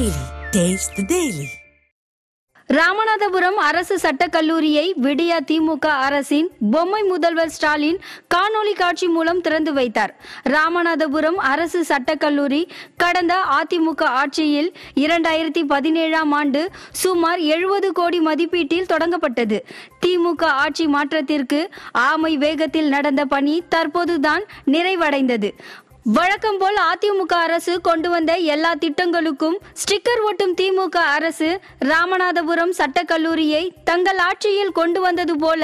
daily taste daily Ramanathapuram அரசு சட்டக்கல்லூரியை விடியா திமுக அரசின் பொம்மை முதல்வர் ஸ்டாலின் காணொலி காட்சி மூலம் திறந்து வைத்தார் ராமநாதபுரம் அரசு சட்டக்கல்லூரி கடந்த அதிமுக ஆட்சியில் இரண்டாயிரத்தி பதினேழாம் ஆண்டு சுமார் எழுபது கோடி மதிப்பீட்டில் தொடங்கப்பட்டது திமுக ஆட்சி மாற்றத்திற்கு ஆமை வேகத்தில் நடந்த பணி தற்போதுதான் நிறைவடைந்தது வழக்கம் போல் அதிமுக அரசு கொண்டு வந்த எல்லா திட்டங்களுக்கும் ஸ்டிக்கர் ஒட்டும் திமுக அரசு ராமநாதபுரம் சட்டக்கல்லூரியை தங்கள் ஆட்சியில் கொண்டு வந்தது போல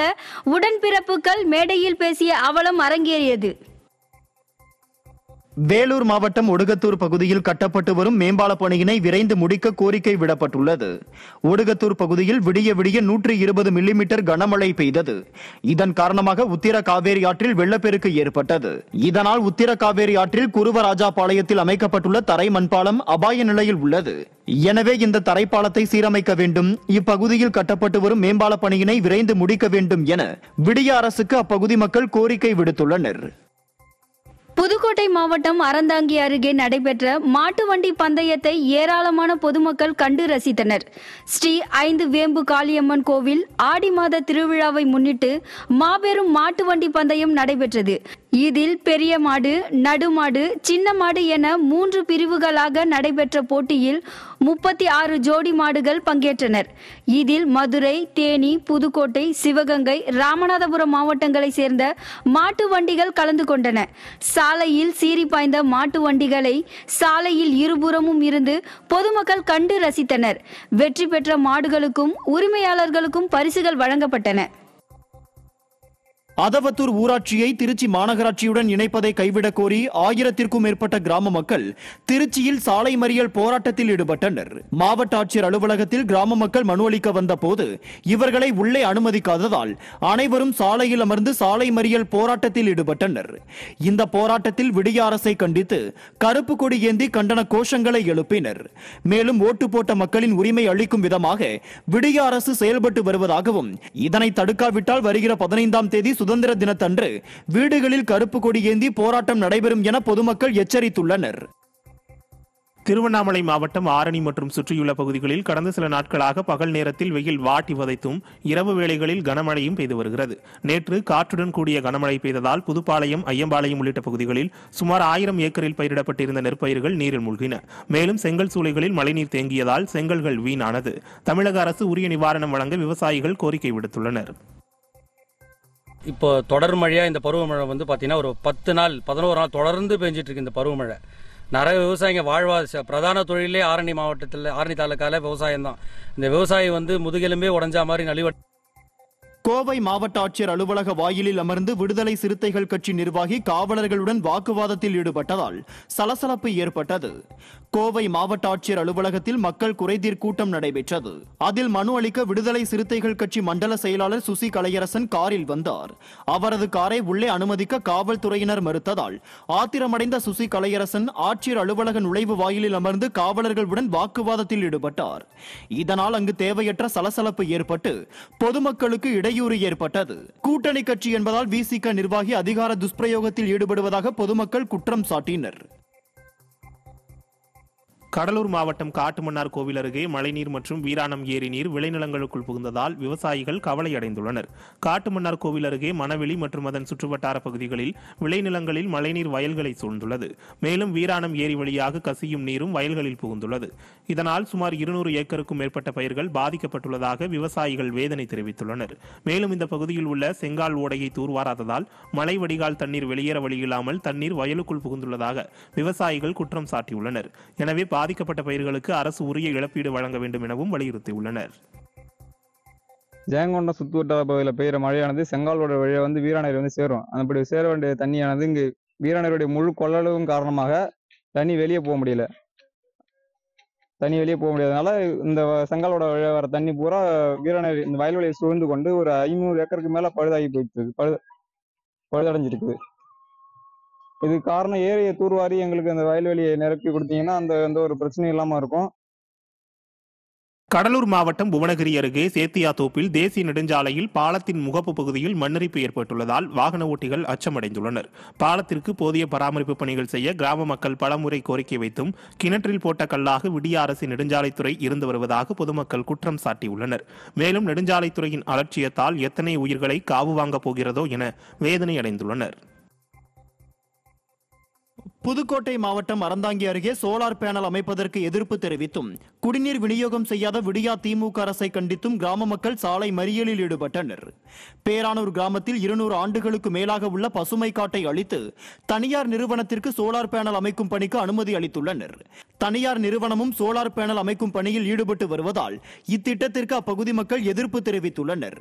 உடன்பிறப்புகள் மேடையில் பேசிய அவலம் அரங்கேறியது வேலூர் மாவட்டம் ஒடுகத்தூர் பகுதியில் கட்டப்பட்டு வரும் மேம்பால பணியினை விரைந்து முடிக்க கோரிக்கை விடப்பட்டுள்ளது ஒடுகத்தூர் பகுதியில் விடிய விடிய நூற்றி இருபது மில்லிமீட்டர் கனமழை பெய்தது இதன் காரணமாக உத்திர காவேரி ஆற்றில் வெள்ளப்பெருக்கு ஏற்பட்டது இதனால் உத்திர காவேரி ஆற்றில் குருவராஜா பாளையத்தில் அமைக்கப்பட்டுள்ள தரை மண்பாலம் அபாய நிலையில் உள்ளது எனவே இந்த தரைப்பாலத்தை சீரமைக்க வேண்டும் இப்பகுதியில் கட்டப்பட்டு வரும் மேம்பால பணியினை விரைந்து முடிக்க வேண்டும் என விடிய அரசுக்கு அப்பகுதி மக்கள் கோரிக்கை விடுத்துள்ளனர் புதுக்கோட்டை மாவட்டம் அறந்தாங்கி அருகே நடைபெற்ற மாட்டு வண்டி பந்தயத்தை ஏராளமான பொதுமக்கள் கண்டு ரசித்தனர் ஸ்ரீ ஐந்து வேம்பு காளியம்மன் கோவில் ஆடி மாத திருவிழாவை முன்னிட்டு மாபெரும் மாட்டு வண்டி பந்தயம் நடைபெற்றது இதில் பெரிய மாடு நடுமாடு சின்ன மாடு என மூன்று பிரிவுகளாக நடைபெற்ற போட்டியில் முப்பத்தி ஆறு ஜோடி மாடுகள் பங்கேற்றனர் இதில் மதுரை தேனி புதுக்கோட்டை சிவகங்கை ராமநாதபுரம் மாவட்டங்களை சேர்ந்த மாட்டு வண்டிகள் கலந்து கொண்டன சாலையில் சீறி பாய்ந்த மாட்டு வண்டிகளை சாலையில் இருபுறமும் இருந்து பொதுமக்கள் கண்டு ரசித்தனர் வெற்றி பெற்ற மாடுகளுக்கும் உரிமையாளர்களுக்கும் பரிசுகள் வழங்கப்பட்டன அதவத்தூர் ஊராட்சியை திருச்சி மாநகராட்சியுடன் இணைப்பதை கைவிடக் கோரி ஆயிரத்திற்கும் மேற்பட்ட கிராம மக்கள் திருச்சியில் சாலை மறியல் போராட்டத்தில் ஈடுபட்டனர் மாவட்ட ஆட்சியர் அலுவலகத்தில் கிராம மக்கள் மனு அளிக்க வந்தபோது இவர்களை உள்ளே அனுமதிக்காததால் அனைவரும் சாலையில் அமர்ந்து சாலை மறியல் போராட்டத்தில் ஈடுபட்டனர் இந்த போராட்டத்தில் விடிய அரசை கண்டித்து கருப்பு கொடி ஏந்தி கண்டன கோஷங்களை எழுப்பினர் மேலும் ஓட்டு போட்ட மக்களின் உரிமை அளிக்கும் விதமாக விடிய அரசு செயல்பட்டு வருவதாகவும் இதனை தடுக்காவிட்டால் வருகிற பதினைந்தாம் தேதி சுதந்திர தினத்தன்று வீடுகளில் கருப்பு கொடி ஏந்தி போராட்டம் நடைபெறும் என பொதுமக்கள் எச்சரித்துள்ளனர் திருவண்ணாமலை மாவட்டம் ஆரணி மற்றும் சுற்றியுள்ள பகுதிகளில் கடந்த சில நாட்களாக பகல் நேரத்தில் வெயில் வாட்டி வதைத்தும் இரவு வேளைகளில் கனமழையும் பெய்து வருகிறது நேற்று காற்றுடன் கூடிய கனமழை பெய்ததால் புதுப்பாளையம் ஐயம்பாளையம் உள்ளிட்ட பகுதிகளில் சுமார் ஆயிரம் ஏக்கரில் பயிரிடப்பட்டிருந்த நெற்பயிர்கள் நீரில் மூழ்கின மேலும் செங்கல் சூளைகளில் மழைநீர் தேங்கியதால் செங்கல்கள் வீணானது தமிழக அரசு உரிய நிவாரணம் வழங்க விவசாயிகள் கோரிக்கை விடுத்துள்ளனர் இப்போ தொடர் மழையாக இந்த பருவமழை வந்து பார்த்தீங்கன்னா ஒரு பத்து நாள் பதினோரு நாள் தொடர்ந்து பெஞ்சிட்டு இருக்கு இந்த பருவமழை நிறைய விவசாயிங்க வாழ்வா பிரதான தொழிலே ஆரணி மாவட்டத்தில் ஆரணி தாலுக்காவில் விவசாயம் தான் இந்த விவசாயி வந்து முதுகெலும்பே உடஞ்சா மாதிரி நலிவட்ட கோவை மாவட்ட ஆட்சியர் அலுவலக வாயிலில் அமர்ந்து விடுதலை சிறுத்தைகள் கட்சி நிர்வாகி காவலர்களுடன் வாக்குவாதத்தில் ஈடுபட்டதால் சலசலப்பு ஏற்பட்டது கோவை மாவட்ட ஆட்சியர் அலுவலகத்தில் மக்கள் குறைதீர் கூட்டம் நடைபெற்றது அதில் மனு அளிக்க விடுதலை சிறுத்தைகள் கட்சி மண்டல செயலாளர் சுசி கலையரசன் காரில் வந்தார் அவரது காரை உள்ளே அனுமதிக்க காவல்துறையினர் மறுத்ததால் ஆத்திரமடைந்த சுசி கலையரசன் ஆட்சியர் அலுவலக நுழைவு வாயிலில் அமர்ந்து காவலர்களுடன் வாக்குவாதத்தில் ஈடுபட்டார் இதனால் அங்கு தேவையற்ற சலசலப்பு ஏற்பட்டு பொதுமக்களுக்கு இடையே இடையூறு ஏற்பட்டது கூட்டணி கட்சி என்பதால் விசிக நிர்வாகி அதிகார துஷ்பிரயோகத்தில் ஈடுபடுவதாக பொதுமக்கள் குற்றம் சாட்டினர் கடலூர் மாவட்டம் காட்டுமன்னார் கோவில் அருகே மழைநீர் மற்றும் வீராணம் ஏரி நீர் விளைநிலங்களுக்குள் புகுந்ததால் விவசாயிகள் கவலையடைந்துள்ளனர் காட்டுமன்னார் கோவில் அருகே மணவெளி மற்றும் அதன் சுற்றுவட்டார பகுதிகளில் விளைநிலங்களில் மழைநீர் வயல்களை சூழ்ந்துள்ளது மேலும் வீராணம் ஏரி வழியாக கசியும் நீரும் வயல்களில் புகுந்துள்ளது இதனால் சுமார் இருநூறு ஏக்கருக்கும் மேற்பட்ட பயிர்கள் பாதிக்கப்பட்டுள்ளதாக விவசாயிகள் வேதனை தெரிவித்துள்ளனர் மேலும் இந்த பகுதியில் உள்ள செங்கால் ஓடையை தூர்வாராததால் மழை வடிகால் தண்ணீர் வெளியேற வழியில்லாமல் தண்ணீர் வயலுக்குள் புகுந்துள்ளதாக விவசாயிகள் குற்றம் சாட்டியுள்ளனர் எனவே பாதிக்கப்பட்ட பயிர்களுக்கு அரசு உரிய இழப்பீடு வழங்க வேண்டும் எனவும் வலியுறுத்தியுள்ளனர் ஜெயங்கொண்டம் வட்டார பகுதியில் பெய்கிற மழையானது செங்காலோட வழியை வந்து வீராணர் வந்து சேரும் அப்படி சேர வேண்டிய தண்ணியானது இங்கு வீராணருடைய முழு கொள்ளளவும் காரணமாக தண்ணி வெளியே போக முடியல தண்ணி வெளியே போக முடியாதனால இந்த செங்காலோட வழியை வர தண்ணி பூரா வீராணர் இந்த வயல்வெளியை சூழ்ந்து கொண்டு ஒரு ஐநூறு ஏக்கருக்கு மேல பழுதாகி போயிட்டு பழுது பழுதடைஞ்சிருக்குது இதுக்கு காரணம் ஏரியை தூர்வாரி எங்களுக்கு அந்த வயல்வெளியை நிரப்பி கொடுத்தீங்கன்னா அந்த எந்த ஒரு பிரச்சனையும் இல்லாமல் இருக்கும் கடலூர் மாவட்டம் புவனகிரி அருகே சேத்தியாத்தோப்பில் தேசிய நெடுஞ்சாலையில் பாலத்தின் முகப்பு பகுதியில் மண்ணரிப்பு ஏற்பட்டுள்ளதால் வாகன ஓட்டிகள் அச்சமடைந்துள்ளனர் பாலத்திற்கு போதிய பராமரிப்பு பணிகள் செய்ய கிராம மக்கள் பலமுறை கோரிக்கை வைத்தும் கிணற்றில் போட்ட கல்லாக விடிய அரசு நெடுஞ்சாலைத்துறை இருந்து வருவதாக பொதுமக்கள் குற்றம் சாட்டியுள்ளனர் மேலும் நெடுஞ்சாலைத்துறையின் அலட்சியத்தால் எத்தனை உயிர்களை காவு வாங்கப் போகிறதோ என வேதனை அடைந்துள்ளனர் புதுக்கோட்டை மாவட்டம் அறந்தாங்கி அருகே சோலார் பேனல் அமைப்பதற்கு எதிர்ப்பு தெரிவித்தும் குடிநீர் விநியோகம் செய்யாத விடியா திமுக அரசை கண்டித்தும் கிராம மக்கள் சாலை மறியலில் ஈடுபட்டனர் பேரானூர் கிராமத்தில் இருநூறு ஆண்டுகளுக்கு மேலாக உள்ள பசுமை காட்டை அளித்து தனியார் நிறுவனத்திற்கு சோலார் பேனல் அமைக்கும் பணிக்கு அனுமதி அளித்துள்ளனர் தனியார் நிறுவனமும் சோலார் பேனல் அமைக்கும் பணியில் ஈடுபட்டு வருவதால் இத்திட்டத்திற்கு அப்பகுதி மக்கள் எதிர்ப்பு தெரிவித்துள்ளனர்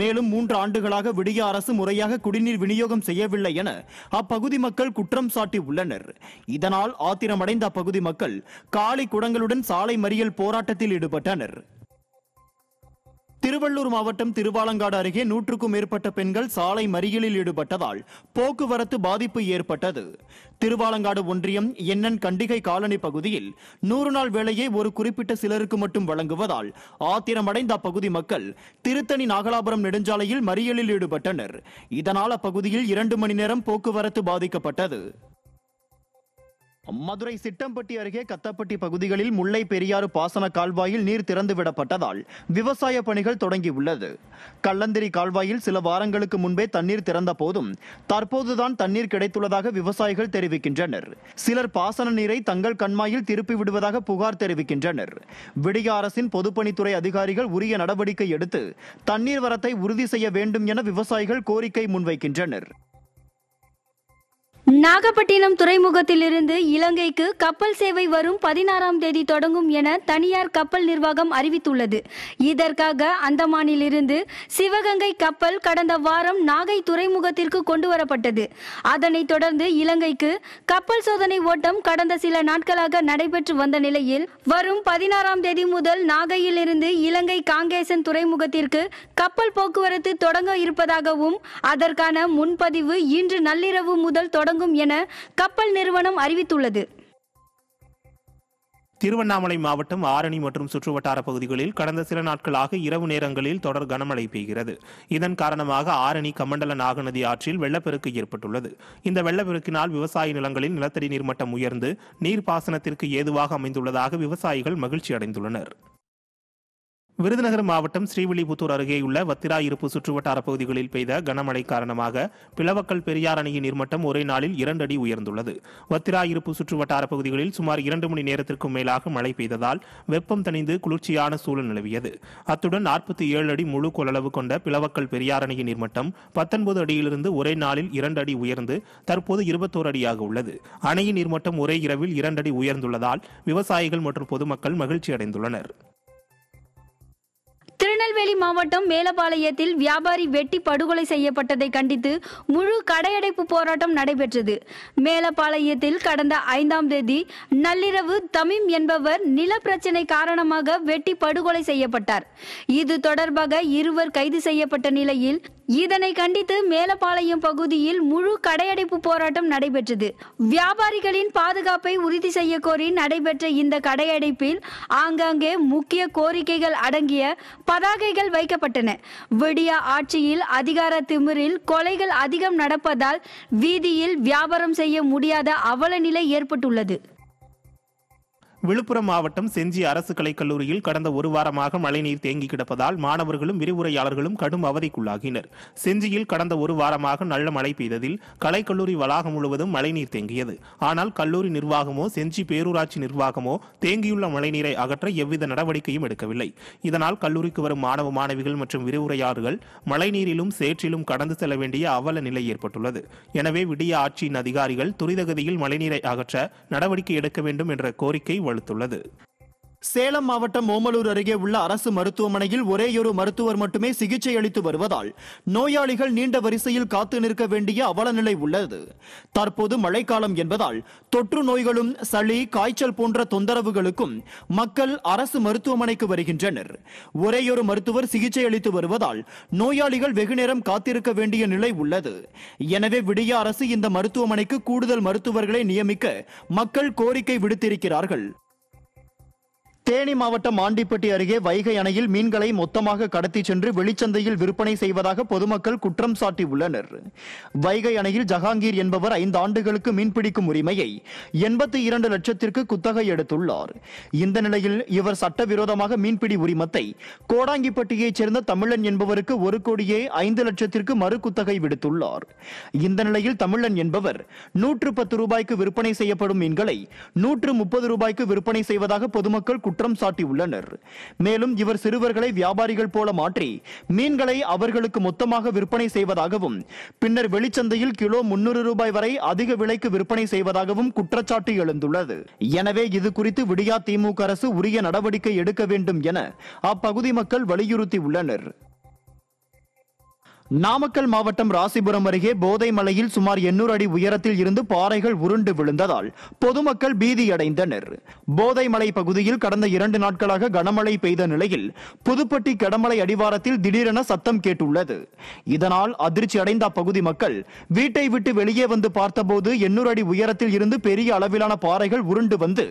மேலும் மூன்று ஆண்டுகளாக விடிய அரசு முறையாக குடிநீர் விநியோகம் செய்யவில்லை என அப்பகுதி மக்கள் குற்றம் சாட்டியுள்ளனர் இதனால் ஆத்திரமடைந்த அப்பகுதி மக்கள் காலி குடங்களுடன் சாலை மறியல் போராட்டத்தில் ஈடுபட்டனர் திருவள்ளூர் மாவட்டம் திருவாலங்காடு அருகே நூற்றுக்கும் மேற்பட்ட பெண்கள் சாலை மறியலில் ஈடுபட்டதால் போக்குவரத்து பாதிப்பு ஏற்பட்டது திருவாலங்காடு ஒன்றியம் என்னன் கண்டிகை காலனி பகுதியில் நூறு நாள் வேலையை ஒரு குறிப்பிட்ட சிலருக்கு மட்டும் வழங்குவதால் ஆத்திரமடைந்த அப்பகுதி மக்கள் திருத்தணி நாகலாபுரம் நெடுஞ்சாலையில் மறியலில் ஈடுபட்டனர் இதனால் அப்பகுதியில் இரண்டு மணி நேரம் போக்குவரத்து பாதிக்கப்பட்டது மதுரை சிட்டம்பட்டி அருகே கத்தப்பட்டி பகுதிகளில் முல்லை பெரியாறு பாசன கால்வாயில் நீர் திறந்து விடப்பட்டதால் விவசாய பணிகள் தொடங்கியுள்ளது கள்ளந்திரி கால்வாயில் சில வாரங்களுக்கு முன்பே தண்ணீர் திறந்த போதும் தற்போதுதான் தண்ணீர் கிடைத்துள்ளதாக விவசாயிகள் தெரிவிக்கின்றனர் சிலர் பாசன நீரை தங்கள் கண்மாயில் திருப்பி விடுவதாக புகார் தெரிவிக்கின்றனர் விடிய அரசின் பொதுப்பணித்துறை அதிகாரிகள் உரிய நடவடிக்கை எடுத்து தண்ணீர் வரத்தை உறுதி செய்ய வேண்டும் என விவசாயிகள் கோரிக்கை முன்வைக்கின்றனர் நாகப்பட்டினம் துறைமுகத்திலிருந்து இலங்கைக்கு கப்பல் சேவை வரும் பதினாறாம் தேதி தொடங்கும் என தனியார் கப்பல் நிர்வாகம் அறிவித்துள்ளது இதற்காக அந்தமானிலிருந்து சிவகங்கை கப்பல் கடந்த வாரம் நாகை துறைமுகத்திற்கு கொண்டு வரப்பட்டது அதனைத் தொடர்ந்து இலங்கைக்கு கப்பல் சோதனை ஓட்டம் கடந்த சில நாட்களாக நடைபெற்று வந்த நிலையில் வரும் பதினாறாம் தேதி முதல் நாகையிலிருந்து இலங்கை காங்கேசன் துறைமுகத்திற்கு கப்பல் போக்குவரத்து தொடங்க இருப்பதாகவும் அதற்கான முன்பதிவு இன்று நள்ளிரவு முதல் தொடங்க வழங்கும் என கப்பல் நிறுவனம் அறிவித்துள்ளது திருவண்ணாமலை மாவட்டம் ஆரணி மற்றும் சுற்றுவட்டார பகுதிகளில் கடந்த சில நாட்களாக இரவு நேரங்களில் தொடர் கனமழை பெய்கிறது இதன் காரணமாக ஆரணி கமண்டல நாகநதி ஆற்றில் வெள்ளப்பெருக்கு ஏற்பட்டுள்ளது இந்த வெள்ளப்பெருக்கினால் விவசாய நிலங்களில் நிலத்தடி நீர்மட்டம் உயர்ந்து நீர்ப்பாசனத்திற்கு ஏதுவாக அமைந்துள்ளதாக விவசாயிகள் மகிழ்ச்சி அடைந்துள்ளனர் விருதுநகர் மாவட்டம் ஸ்ரீவில்லிபுத்தூர் அருகேயுள்ள இருப்பு சுற்றுவட்டார பகுதிகளில் பெய்த கனமழை காரணமாக பிளவக்கல் பெரியார் அணையின் நீர்மட்டம் ஒரே நாளில் இரண்டு அடி உயர்ந்துள்ளது இருப்பு சுற்றுவட்டார பகுதிகளில் சுமார் இரண்டு மணி நேரத்திற்கும் மேலாக மழை பெய்ததால் வெப்பம் தணிந்து குளிர்ச்சியான சூழல் நிலவியது அத்துடன் நாற்பத்தி ஏழு அடி முழு கொள்ளளவு கொண்ட பிளவக்கல் பெரியார் அணையின் நீர்மட்டம் பத்தொன்பது அடியிலிருந்து ஒரே நாளில் இரண்டு அடி உயர்ந்து தற்போது இருபத்தோரு அடியாக உள்ளது அணையின் நீர்மட்டம் ஒரே இரவில் இரண்டு அடி உயர்ந்துள்ளதால் விவசாயிகள் மற்றும் பொதுமக்கள் மகிழ்ச்சி அடைந்துள்ளனர் திருநெல்வேலி மாவட்டம் மேலபாளையத்தில் வியாபாரி வெட்டி படுகொலை செய்யப்பட்டதை கண்டித்து முழு கடையடைப்பு போராட்டம் நடைபெற்றது மேலபாளையத்தில் கடந்த ஐந்தாம் தேதி நள்ளிரவு தமிம் என்பவர் நில பிரச்சனை காரணமாக வெட்டி படுகொலை செய்யப்பட்டார் இது தொடர்பாக இருவர் கைது செய்யப்பட்ட நிலையில் இதனை கண்டித்து மேலப்பாளையம் பகுதியில் முழு கடையடைப்பு போராட்டம் நடைபெற்றது வியாபாரிகளின் பாதுகாப்பை உறுதி செய்ய கோரி நடைபெற்ற இந்த கடையடைப்பில் ஆங்காங்கே முக்கிய கோரிக்கைகள் அடங்கிய பதாகைகள் வைக்கப்பட்டன விடியா ஆட்சியில் அதிகார திமிரில் கொலைகள் அதிகம் நடப்பதால் வீதியில் வியாபாரம் செய்ய முடியாத அவலநிலை ஏற்பட்டுள்ளது விழுப்புரம் மாவட்டம் செஞ்சி அரசு கலைக்கல்லூரியில் கடந்த ஒரு வாரமாக மழைநீர் தேங்கி கிடப்பதால் மாணவர்களும் விரிவுரையாளர்களும் கடும் அவதிக்குள்ளாகினர் செஞ்சியில் கடந்த ஒரு வாரமாக நல்ல மழை பெய்ததில் கலைக்கல்லூரி வளாகம் முழுவதும் மழைநீர் தேங்கியது ஆனால் கல்லூரி நிர்வாகமோ செஞ்சி பேரூராட்சி நிர்வாகமோ தேங்கியுள்ள மழைநீரை அகற்ற எவ்வித நடவடிக்கையும் எடுக்கவில்லை இதனால் கல்லூரிக்கு வரும் மாணவ மாணவிகள் மற்றும் விரிவுரையாளர்கள் மழைநீரிலும் சேற்றிலும் கடந்து செல்ல வேண்டிய அவல நிலை ஏற்பட்டுள்ளது எனவே விடிய ஆட்சியின் அதிகாரிகள் துரிதகதியில் மழைநீரை அகற்ற நடவடிக்கை எடுக்க வேண்டும் என்ற கோரிக்கை வலுத்துள்ளது சேலம் மாவட்டம் ஓமலூர் அருகே உள்ள அரசு மருத்துவமனையில் ஒரேயொரு மருத்துவர் மட்டுமே சிகிச்சை அளித்து வருவதால் நோயாளிகள் நீண்ட வரிசையில் காத்து நிற்க வேண்டிய அவல நிலை உள்ளது தற்போது மழைக்காலம் என்பதால் தொற்று நோய்களும் சளி காய்ச்சல் போன்ற தொந்தரவுகளுக்கும் மக்கள் அரசு மருத்துவமனைக்கு வருகின்றனர் ஒரேயொரு மருத்துவர் சிகிச்சை அளித்து வருவதால் நோயாளிகள் வெகுநேரம் காத்திருக்க வேண்டிய நிலை உள்ளது எனவே விடிய அரசு இந்த மருத்துவமனைக்கு கூடுதல் மருத்துவர்களை நியமிக்க மக்கள் கோரிக்கை விடுத்திருக்கிறார்கள் தேனி மாவட்டம் ஆண்டிப்பட்டி அருகே வைகை அணையில் மீன்களை மொத்தமாக கடத்தி சென்று வெளிச்சந்தையில் விற்பனை செய்வதாக பொதுமக்கள் குற்றம் சாட்டியுள்ளனர் வைகை அணையில் ஜஹாங்கீர் என்பவர் ஐந்து ஆண்டுகளுக்கு மீன்பிடிக்கும் உரிமையை எண்பத்தி இரண்டு லட்சத்திற்கு குத்தகை எடுத்துள்ளார் இந்த நிலையில் இவர் சட்டவிரோதமாக மீன்பிடி உரிமத்தை கோடாங்கிப்பட்டியைச் சேர்ந்த தமிழன் என்பவருக்கு ஒரு கோடியே ஐந்து லட்சத்திற்கு மறு குத்தகை விடுத்துள்ளார் இந்த நிலையில் தமிழன் என்பவர் நூற்று பத்து ரூபாய்க்கு விற்பனை செய்யப்படும் மீன்களை நூற்று முப்பது ரூபாய்க்கு விற்பனை செய்வதாக பொதுமக்கள் குற்றம் சாட்டியுள்ளனர் மேலும் இவர் சிறுவர்களை வியாபாரிகள் போல மாற்றி மீன்களை அவர்களுக்கு மொத்தமாக விற்பனை செய்வதாகவும் பின்னர் வெளிச்சந்தையில் கிலோ முன்னூறு ரூபாய் வரை அதிக விலைக்கு விற்பனை செய்வதாகவும் குற்றச்சாட்டு எழுந்துள்ளது எனவே இது குறித்து விடியா திமுக அரசு உரிய நடவடிக்கை எடுக்க வேண்டும் என அப்பகுதி மக்கள் வலியுறுத்தியுள்ளனர் நாமக்கல் மாவட்டம் ராசிபுரம் அருகே போதை மலையில் சுமார் எண்ணூறு அடி உயரத்தில் இருந்து பாறைகள் உருண்டு விழுந்ததால் பொதுமக்கள் பீதியடைந்தனர் போதை மலை பகுதியில் கடந்த இரண்டு நாட்களாக கனமழை பெய்த நிலையில் புதுப்பட்டி கடமலை அடிவாரத்தில் திடீரென சத்தம் கேட்டுள்ளது இதனால் அதிர்ச்சி அடைந்த அப்பகுதி மக்கள் வீட்டை விட்டு வெளியே வந்து பார்த்தபோது எண்ணூறு அடி உயரத்தில் இருந்து பெரிய அளவிலான பாறைகள் உருண்டு வந்து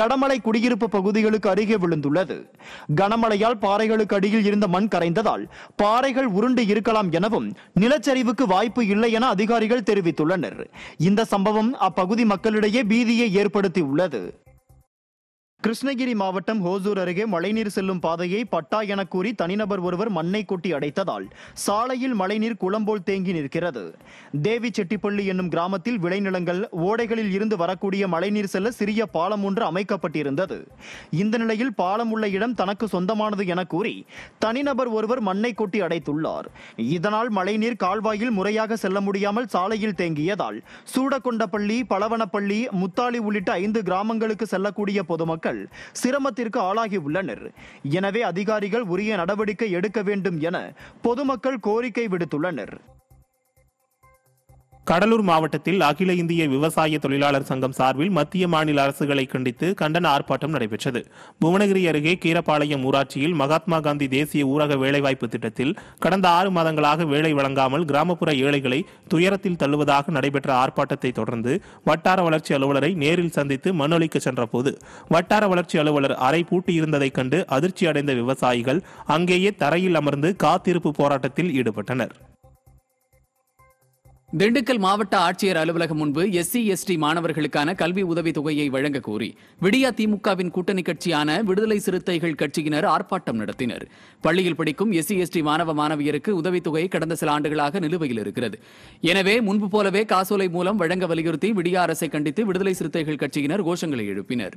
கடமலை குடியிருப்பு பகுதிகளுக்கு அருகே விழுந்துள்ளது கனமழையால் பாறைகளுக்கு அடியில் இருந்த மண் கரைந்ததால் பாறைகள் உருண்டு இருக்கலாம் எனவும் நிலச்சரிவுக்கு வாய்ப்பு இல்லை என அதிகாரிகள் தெரிவித்துள்ளனர் இந்த சம்பவம் அப்பகுதி மக்களிடையே பீதியை ஏற்படுத்தி உள்ளது கிருஷ்ணகிரி மாவட்டம் ஹோசூர் அருகே மழைநீர் செல்லும் பாதையை பட்டா என கூறி தனிநபர் ஒருவர் மண்ணை கொட்டி அடைத்ததால் சாலையில் மழைநீர் குளம்போல் தேங்கி நிற்கிறது தேவி செட்டிப்பள்ளி என்னும் கிராமத்தில் விளைநிலங்கள் ஓடைகளில் இருந்து வரக்கூடிய மழைநீர் செல்ல சிறிய பாலம் ஒன்று அமைக்கப்பட்டிருந்தது இந்த நிலையில் பாலம் உள்ள இடம் தனக்கு சொந்தமானது என கூறி தனிநபர் ஒருவர் மண்ணை கொட்டி அடைத்துள்ளார் இதனால் மழைநீர் கால்வாயில் முறையாக செல்ல முடியாமல் சாலையில் தேங்கியதால் சூடகொண்டப்பள்ளி பலவனப்பள்ளி முத்தாளி உள்ளிட்ட ஐந்து கிராமங்களுக்கு செல்லக்கூடிய பொதுமக்கள் மக்கள் சிரமத்திற்கு ஆளாகியுள்ளனர் எனவே அதிகாரிகள் உரிய நடவடிக்கை எடுக்க வேண்டும் என பொதுமக்கள் கோரிக்கை விடுத்துள்ளனர் கடலூர் மாவட்டத்தில் அகில இந்திய விவசாய தொழிலாளர் சங்கம் சார்பில் மத்திய மாநில அரசுகளை கண்டித்து கண்டன ஆர்ப்பாட்டம் நடைபெற்றது புவனகிரி அருகே கீரப்பாளையம் ஊராட்சியில் மகாத்மா காந்தி தேசிய ஊரக வேலைவாய்ப்பு திட்டத்தில் கடந்த ஆறு மாதங்களாக வேலை வழங்காமல் கிராமப்புற ஏழைகளை துயரத்தில் தள்ளுவதாக நடைபெற்ற ஆர்ப்பாட்டத்தை தொடர்ந்து வட்டார வளர்ச்சி அலுவலரை நேரில் சந்தித்து மனுஅளிக்க சென்றபோது வட்டார வளர்ச்சி அலுவலர் அறை பூட்டியிருந்ததைக் கண்டு அதிர்ச்சி அடைந்த விவசாயிகள் அங்கேயே தரையில் அமர்ந்து காத்திருப்பு போராட்டத்தில் ஈடுபட்டனர் திண்டுக்கல் மாவட்ட ஆட்சியர் அலுவலகம் முன்பு எஸ்சி எஸ்டி மாணவர்களுக்கான கல்வி உதவி தொகையை வழங்க கோரி விடியா திமுகவின் கூட்டணி கட்சியான விடுதலை சிறுத்தைகள் கட்சியினர் ஆர்ப்பாட்டம் நடத்தினர் பள்ளியில் படிக்கும் எஸ்சி எஸ்டி மாணவ மாணவியருக்கு உதவித்தொகை கடந்த சில ஆண்டுகளாக நிலுவையில் இருக்கிறது எனவே முன்பு போலவே காசோலை மூலம் வழங்க வலியுறுத்தி விடியா அரசை கண்டித்து விடுதலை சிறுத்தைகள் கட்சியினர் கோஷங்களை எழுப்பினர்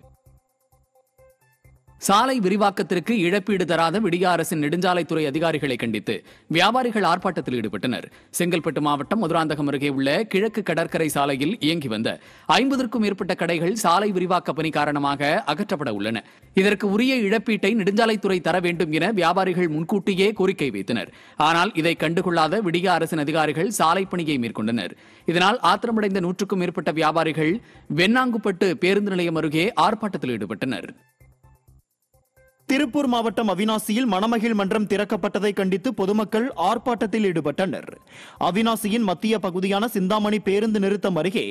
சாலை விரிவாக்கத்திற்கு இழப்பீடு தராத விடிய அரசின் நெடுஞ்சாலைத்துறை அதிகாரிகளை கண்டித்து வியாபாரிகள் ஆர்ப்பாட்டத்தில் ஈடுபட்டனர் செங்கல்பட்டு மாவட்டம் மதுராந்தகம் அருகே உள்ள கிழக்கு கடற்கரை சாலையில் இயங்கி வந்த ஐம்பதற்கும் மேற்பட்ட கடைகள் சாலை விரிவாக்க பணி காரணமாக அகற்றப்பட உள்ளன இதற்கு உரிய இழப்பீட்டை நெடுஞ்சாலைத்துறை தர வேண்டும் என வியாபாரிகள் முன்கூட்டியே கோரிக்கை வைத்தனர் ஆனால் இதை கண்டுகொள்ளாத விடிய அரசின் அதிகாரிகள் சாலை பணியை மேற்கொண்டனர் இதனால் ஆத்திரமடைந்த நூற்றுக்கும் மேற்பட்ட வியாபாரிகள் வெண்ணாங்குப்பட்டு பேருந்து நிலையம் அருகே ஆர்ப்பாட்டத்தில் ஈடுபட்டனர் திருப்பூர் மாவட்டம் அவினாசியில் மணமகிழ் மன்றம் திறக்கப்பட்டதை கண்டித்து பொதுமக்கள் ஆர்ப்பாட்டத்தில் ஈடுபட்டனர் அவினாசியின் மத்திய பகுதியான சிந்தாமணி பேருந்து நிறுத்தம் அருகே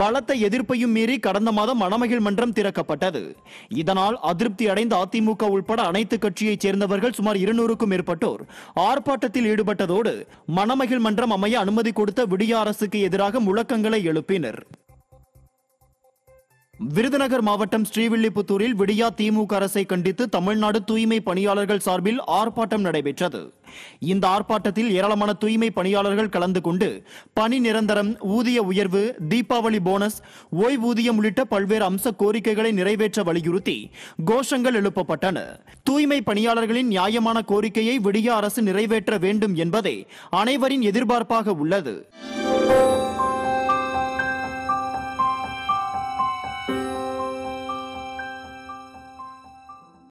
பலத்த எதிர்ப்பையும் மீறி கடந்த மாதம் மணமகிழ் மன்றம் திறக்கப்பட்டது இதனால் அதிருப்தி அடைந்த அதிமுக உள்பட அனைத்து கட்சியைச் சேர்ந்தவர்கள் சுமார் இருநூறுக்கும் மேற்பட்டோர் ஆர்ப்பாட்டத்தில் ஈடுபட்டதோடு மணமகிழ் மன்றம் அமைய அனுமதி கொடுத்த விடிய அரசுக்கு எதிராக முழக்கங்களை எழுப்பினர் விருதுநகர் மாவட்டம் ஸ்ரீவில்லிபுத்தூரில் விடியா திமுக அரசை கண்டித்து தமிழ்நாடு தூய்மை பணியாளர்கள் சார்பில் ஆர்ப்பாட்டம் நடைபெற்றது இந்த ஆர்ப்பாட்டத்தில் ஏராளமான தூய்மை பணியாளர்கள் கலந்து கொண்டு பணி நிரந்தரம் ஊதிய உயர்வு தீபாவளி போனஸ் ஓய்வூதியம் உள்ளிட்ட பல்வேறு அம்ச கோரிக்கைகளை நிறைவேற்ற வலியுறுத்தி கோஷங்கள் எழுப்பப்பட்டன தூய்மை பணியாளர்களின் நியாயமான கோரிக்கையை விடியா அரசு நிறைவேற்ற வேண்டும் என்பதே அனைவரின் எதிர்பார்ப்பாக உள்ளது